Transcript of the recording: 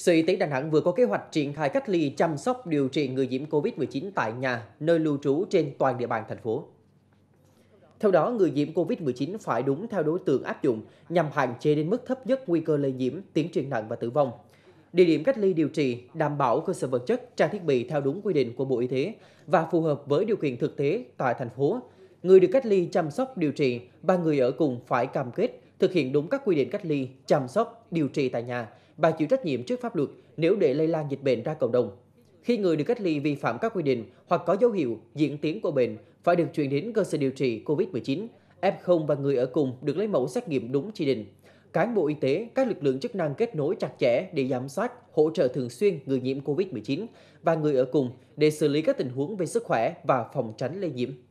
Sở Y tế Đà Nẵng vừa có kế hoạch triển khai cách ly chăm sóc điều trị người nhiễm COVID-19 tại nhà, nơi lưu trú trên toàn địa bàn thành phố. Theo đó, người nhiễm COVID-19 phải đúng theo đối tượng áp dụng nhằm hạn chế đến mức thấp nhất nguy cơ lây nhiễm, tiến triển nặng và tử vong. Địa điểm cách ly điều trị đảm bảo cơ sở vật chất, trang thiết bị theo đúng quy định của Bộ Y tế và phù hợp với điều kiện thực tế tại thành phố. Người được cách ly chăm sóc điều trị ba người ở cùng phải cam kết thực hiện đúng các quy định cách ly, chăm sóc, điều trị tại nhà và chịu trách nhiệm trước pháp luật nếu để lây lan dịch bệnh ra cộng đồng. Khi người được cách ly vi phạm các quy định hoặc có dấu hiệu diễn tiến của bệnh phải được chuyển đến cơ sở điều trị COVID-19, F0 và người ở cùng được lấy mẫu xét nghiệm đúng chỉ định. Cán bộ y tế, các lực lượng chức năng kết nối chặt chẽ để giám sát, hỗ trợ thường xuyên người nhiễm COVID-19 và người ở cùng để xử lý các tình huống về sức khỏe và phòng tránh lây nhiễm.